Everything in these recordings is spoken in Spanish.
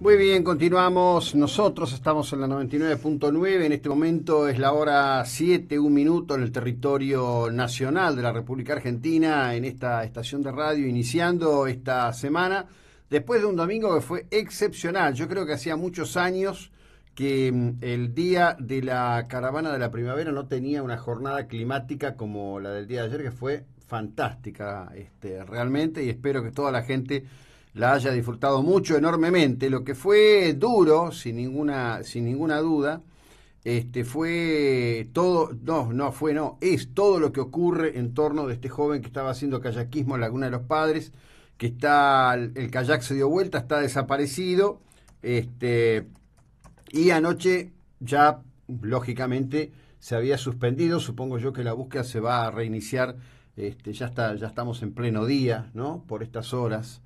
Muy bien, continuamos. Nosotros estamos en la 99.9. En este momento es la hora 7, un minuto en el territorio nacional de la República Argentina, en esta estación de radio, iniciando esta semana, después de un domingo que fue excepcional. Yo creo que hacía muchos años que mm, el día de la caravana de la primavera no tenía una jornada climática como la del día de ayer, que fue fantástica este, realmente, y espero que toda la gente la haya disfrutado mucho, enormemente. Lo que fue duro, sin ninguna, sin ninguna duda, este, fue todo, no, no fue, no, es todo lo que ocurre en torno de este joven que estaba haciendo kayakismo en Laguna de los Padres, que está, el kayak se dio vuelta, está desaparecido, este, y anoche ya, lógicamente, se había suspendido, supongo yo que la búsqueda se va a reiniciar, este, ya, está, ya estamos en pleno día, ¿no? Por estas horas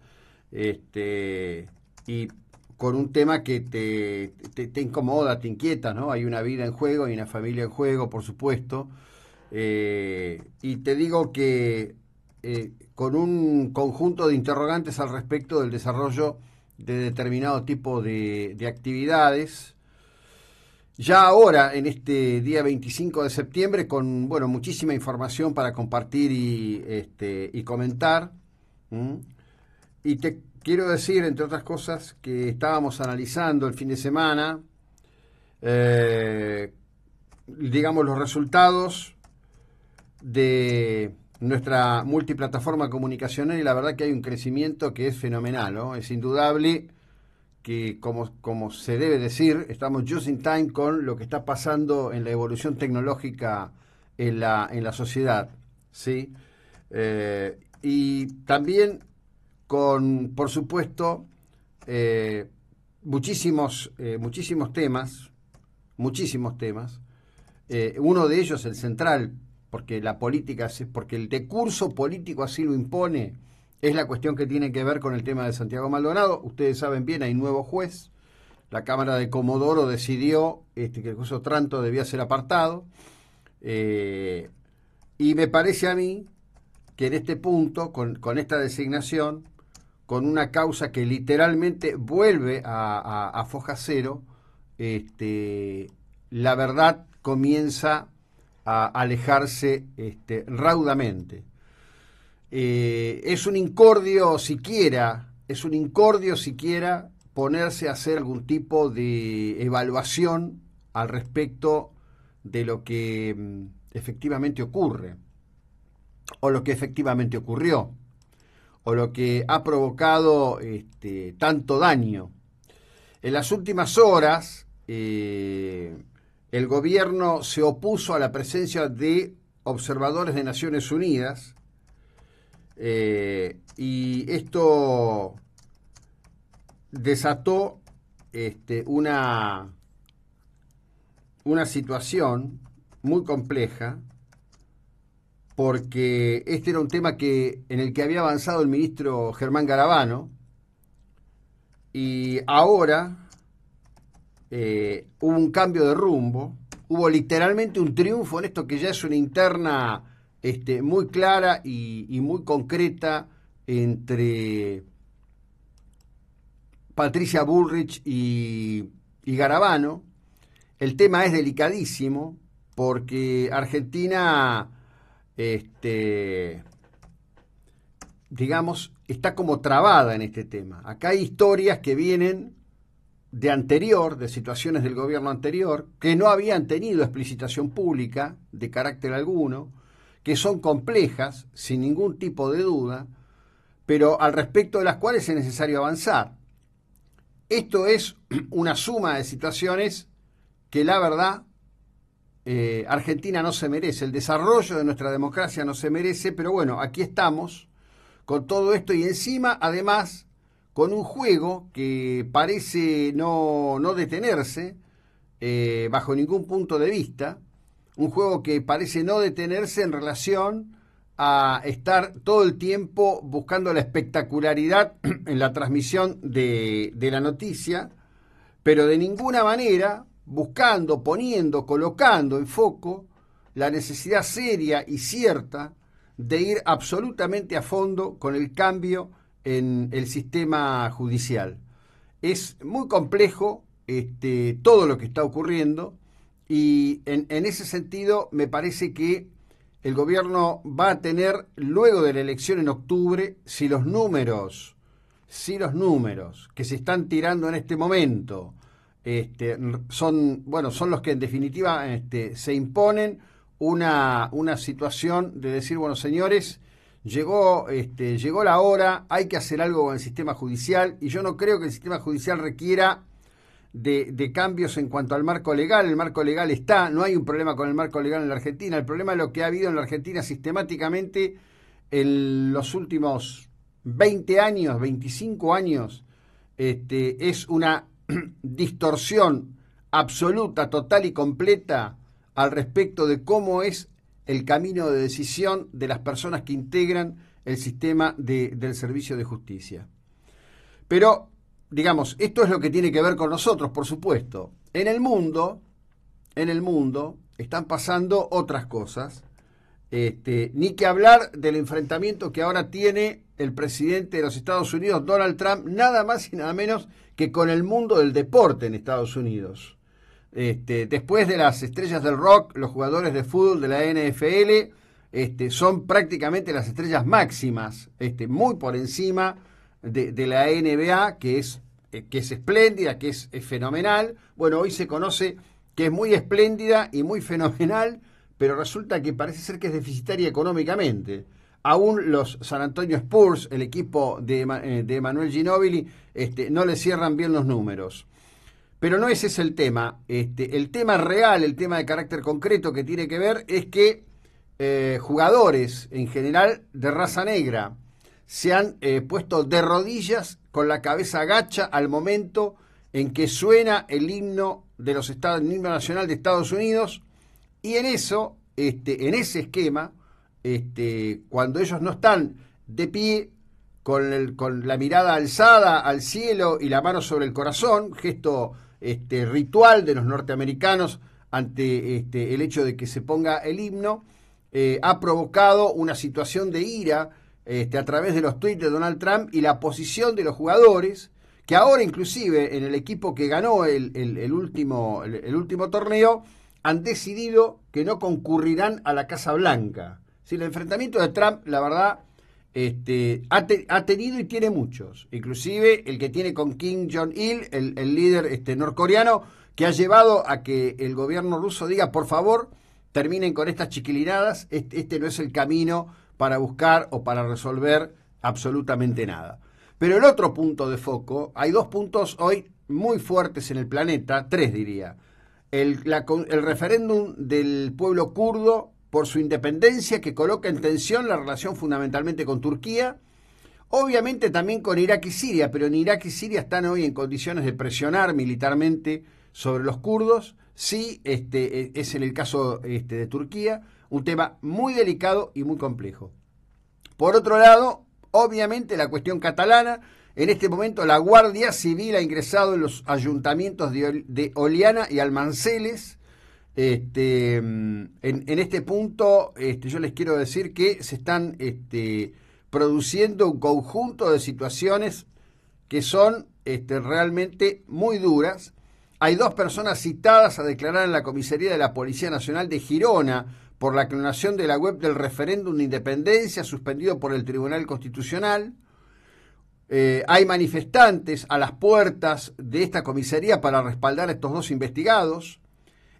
este, y con un tema que te, te, incomoda, te inquieta, ¿no? Hay una vida en juego, y una familia en juego, por supuesto. Eh, y te digo que eh, con un conjunto de interrogantes al respecto del desarrollo de determinado tipo de, actividades, ya ahora, en este día 25 de septiembre, con bueno, muchísima información para compartir y, este, y comentar, y te quiero decir, entre otras cosas, que estábamos analizando el fin de semana, eh, digamos, los resultados de nuestra multiplataforma comunicacional y la verdad que hay un crecimiento que es fenomenal, ¿no? Es indudable que, como, se debe decir, estamos just in time con lo que está pasando en la evolución tecnológica en la, en la sociedad, ¿sí? Eh, y también con, por supuesto, eh, muchísimos, eh, muchísimos temas, muchísimos temas. Eh, uno de ellos, el central, porque la política, porque el decurso político así lo impone, es la cuestión que tiene que ver con el tema de Santiago Maldonado. Ustedes saben bien, hay nuevo juez. La Cámara de Comodoro decidió este, que el juez Tranto debía ser apartado. y me parece a mí que en este punto, con, con esta designación, con una causa que literalmente vuelve a, foja cero, este, la verdad comienza a alejarse este, raudamente. Eh, es un incordio siquiera, es un incordio siquiera ponerse a hacer algún tipo de evaluación al respecto de lo que mm, efectivamente ocurre o lo que efectivamente ocurrió o lo que ha provocado este, tanto daño. En las últimas horas, eh, el gobierno se opuso a la presencia de observadores de Naciones Unidas eh, y esto desató este, una, una situación muy compleja porque este era un tema que, en el que había avanzado el ministro Germán Garabano, y ahora eh, hubo un cambio de rumbo, hubo literalmente un triunfo en esto que ya es una interna este, muy clara y, muy concreta entre Patricia Bullrich y, y Garabano. El tema es delicadísimo porque Argentina este, digamos, está como trabada en este tema. Acá hay historias que vienen de anterior, de situaciones del gobierno anterior, que no habían tenido explicitación pública de carácter alguno, que son complejas, sin ningún tipo de duda, pero al respecto de las cuales es necesario avanzar. Esto es una suma de situaciones que la verdad eh, Argentina no se merece, el desarrollo de nuestra democracia no se merece, pero bueno, aquí estamos con todo esto y encima, además, con un juego que parece no, detenerse eh, bajo ningún punto de vista, un juego que parece no detenerse en relación a estar todo el tiempo buscando la espectacularidad en la transmisión de, de la noticia, pero de ninguna manera buscando, poniendo, colocando en foco la necesidad seria y cierta de ir absolutamente a fondo con el cambio en el sistema judicial. Es muy complejo este, todo lo que está ocurriendo y en, en ese sentido me parece que el gobierno va a tener luego de la elección en octubre, si los números, si los números que se están tirando en este momento este, son, bueno, son los que en definitiva este, se imponen una, situación de decir, bueno, señores, llegó, este, llegó la hora, hay que hacer algo con el sistema judicial, y yo no creo que el sistema judicial requiera de, cambios en cuanto al marco legal. El marco legal está, no hay un problema con el marco legal en la Argentina. El problema es lo que ha habido en la Argentina sistemáticamente en los últimos 20 años, 25 años, este, es una distorsión absoluta, total y completa al respecto de cómo es el camino de decisión de las personas que integran el sistema del servicio de justicia. Pero, digamos, esto es lo que tiene que ver con nosotros, por supuesto. En el mundo, en el mundo, están pasando otras cosas. Este, ni que hablar del enfrentamiento que ahora tiene el presidente de los Estados Unidos, Donald Trump, nada más y nada menos que con el mundo del deporte en Estados Unidos. Este, después de las estrellas del rock, los jugadores de fútbol de la NFL este, son prácticamente las estrellas máximas, este, muy por encima de, la NBA, que es, eh, que espléndida, que es, fenomenal. Bueno, hoy se conoce que es muy espléndida y muy fenomenal, pero resulta que parece ser que es deficitaria económicamente aún los San Antonio Spurs, el equipo de, eh, de Manuel Ginóbili, este, no le cierran bien los números. Pero no ese es el tema. Este, el tema real, el tema de carácter concreto que tiene que ver es que eh, jugadores en general de raza negra se han eh, puesto de rodillas con la cabeza gacha al momento en que suena el himno de los Estados, nacional de Estados Unidos y en eso, este, en ese esquema, este, cuando ellos no están de pie, con, la mirada alzada al cielo y la mano sobre el corazón, gesto este, ritual de los norteamericanos ante este, el hecho de que se ponga el himno, eh, ha provocado una situación de ira este, a través de los tweets de Donald Trump y la posición de los jugadores, que ahora inclusive en el equipo que ganó el último, el último torneo, han decidido que no concurrirán a la Casa Blanca. Si el enfrentamiento de Trump, la verdad, este, ha, tenido y tiene muchos. Inclusive el que tiene con Kim Jong-il, el, líder este, norcoreano, que ha llevado a que el gobierno ruso diga, por favor, terminen con estas chiquilinadas, este, no es el camino para buscar o para resolver absolutamente nada. Pero el otro punto de foco, hay dos puntos hoy muy fuertes en el planeta, tres diría. el referéndum del pueblo kurdo por su independencia que coloca en tensión la relación fundamentalmente con Turquía, obviamente también con Irak y Siria, pero en Irak y Siria están hoy en condiciones de presionar militarmente sobre los kurdos, sí este, e, es en el caso este, de Turquía, un tema muy delicado y muy complejo. Por otro lado, obviamente la cuestión catalana, en este momento la Guardia Civil ha ingresado en los ayuntamientos de, Oliana y Almanceles, este, en, este punto, este, yo les quiero decir que se están este, produciendo un conjunto de situaciones que son realmente muy duras. Hay dos personas citadas a declarar en la comisaría de la Policía Nacional de Girona por la clonación de la web del referéndum de independencia suspendido por el Tribunal Constitucional. Eh, hay manifestantes a las puertas de esta comisaría para respaldar a estos dos investigados.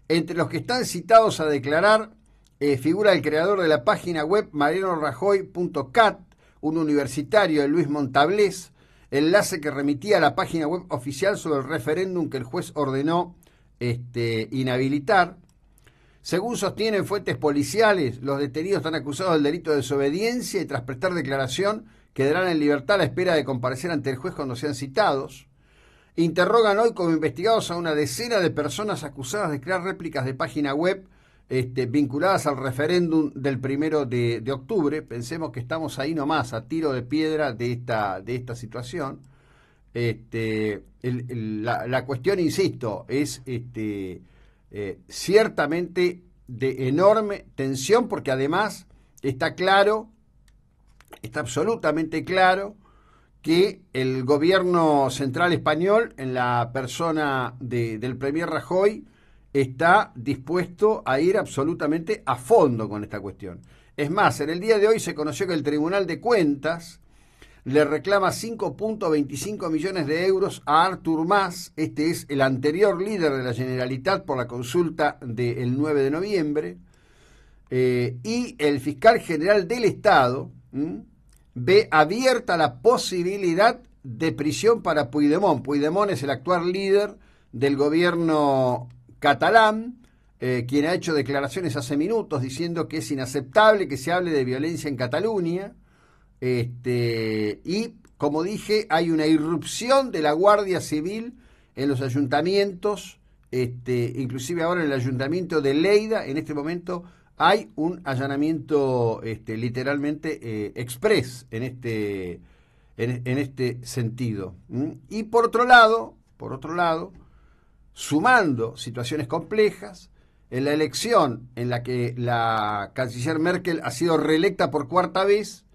Entre los que están citados a declarar eh, figura el creador de la página web rajoy.cat, un universitario de Luis Montablés, enlace que remitía a la página web oficial sobre el referéndum que el juez ordenó este, inhabilitar. Según sostienen fuentes policiales, los detenidos están acusados del delito de desobediencia y tras prestar declaración quedarán en libertad a la espera de comparecer ante el juez cuando sean citados. Interrogan hoy como investigados a una decena de personas acusadas de crear réplicas de página web este, vinculadas al referéndum del primero de, octubre. Pensemos que estamos ahí nomás, a tiro de piedra de esta, de esta situación. Este, la, cuestión, insisto, es este, eh, ciertamente de enorme tensión porque además está claro, está absolutamente claro que el gobierno central español, en la persona del Premier Rajoy, está dispuesto a ir absolutamente a fondo con esta cuestión. Es más, en el día de hoy se conoció que el Tribunal de Cuentas le reclama 5.25 millones de euros a Artur Mas, este es el anterior líder de la Generalitat por la consulta del 9 de noviembre, eh, y el fiscal general del Estado, ve abierta la posibilidad de prisión para Puigdemont. Puigdemont es el actual líder del gobierno catalán, eh, quien ha hecho declaraciones hace minutos diciendo que es inaceptable que se hable de violencia en Cataluña. Este, y, como dije, hay una irrupción de la Guardia Civil en los ayuntamientos, este, inclusive ahora en el ayuntamiento de Leida, en este momento hay un allanamiento este, literalmente eh, express en este, en, este sentido. Y por otro lado, por otro lado, sumando situaciones complejas, en la elección en la que la canciller Merkel ha sido reelecta por cuarta vez,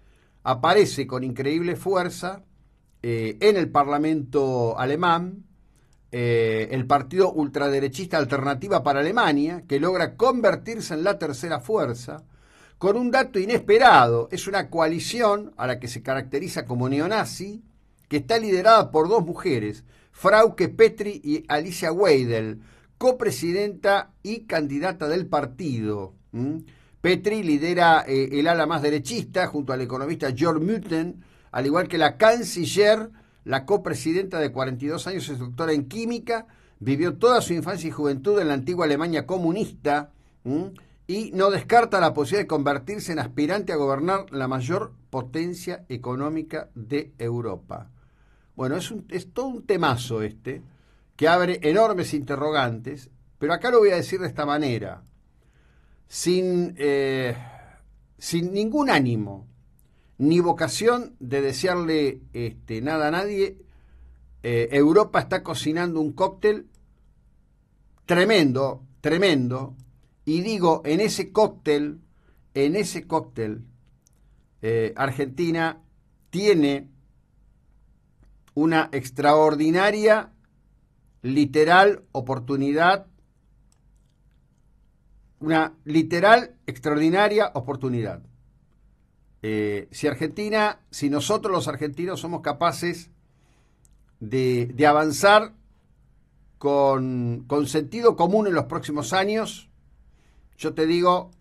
aparece con increíble fuerza eh, en el Parlamento alemán, eh, el partido ultraderechista Alternativa para Alemania, que logra convertirse en la tercera fuerza, con un dato inesperado. Es una coalición a la que se caracteriza como neonazi, que está liderada por dos mujeres, Frauke Petri y Alicia Weidel, copresidenta y candidata del partido. Petri lidera eh, el ala más derechista junto al economista George Mutten, al igual que la canciller la copresidenta de 42 años es doctora en química, vivió toda su infancia y juventud en la antigua Alemania comunista y no descarta la posibilidad de convertirse en aspirante a gobernar la mayor potencia económica de Europa. Bueno, es, todo un temazo este, que abre enormes interrogantes, pero acá lo voy a decir de esta manera, sin, eh, sin ningún ánimo ni vocación de desearle este, nada a nadie. Eh, Europa está cocinando un cóctel tremendo, tremendo. Y digo, en ese cóctel, en ese cóctel, eh, Argentina tiene una extraordinaria, literal oportunidad, una literal, extraordinaria oportunidad. Eh, si Argentina, si nosotros los argentinos somos capaces de, avanzar con, sentido común en los próximos años, yo te digo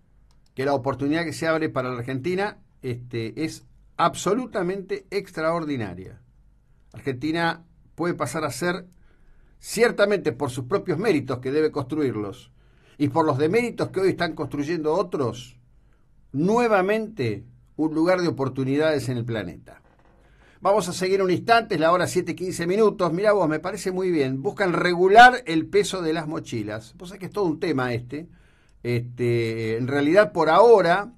que la oportunidad que se abre para la Argentina este, es absolutamente extraordinaria. Argentina puede pasar a ser, ciertamente por sus propios méritos que debe construirlos, y por los deméritos que hoy están construyendo otros, nuevamente un lugar de oportunidades en el planeta. Vamos a seguir un instante, es la hora 7.15 minutos. Mira vos, me parece muy bien. Buscan regular el peso de las mochilas. Vos sabés que es todo un tema este. este en realidad, por ahora,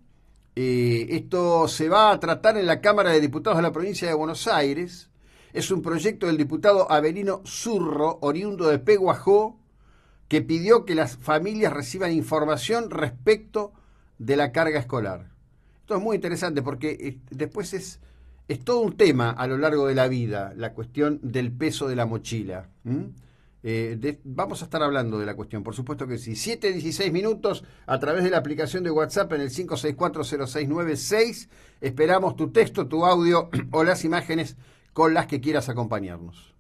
eh, esto se va a tratar en la Cámara de Diputados de la provincia de Buenos Aires. Es un proyecto del diputado Avelino Zurro, oriundo de Peguajó, que pidió que las familias reciban información respecto de la carga escolar es muy interesante porque eh, después es, es todo un tema a lo largo de la vida, la cuestión del peso de la mochila. Eh, vamos a estar hablando de la cuestión, por supuesto que sí. 7, 16 minutos a través de la aplicación de WhatsApp en el 5640696. Esperamos tu texto, tu audio o las imágenes con las que quieras acompañarnos.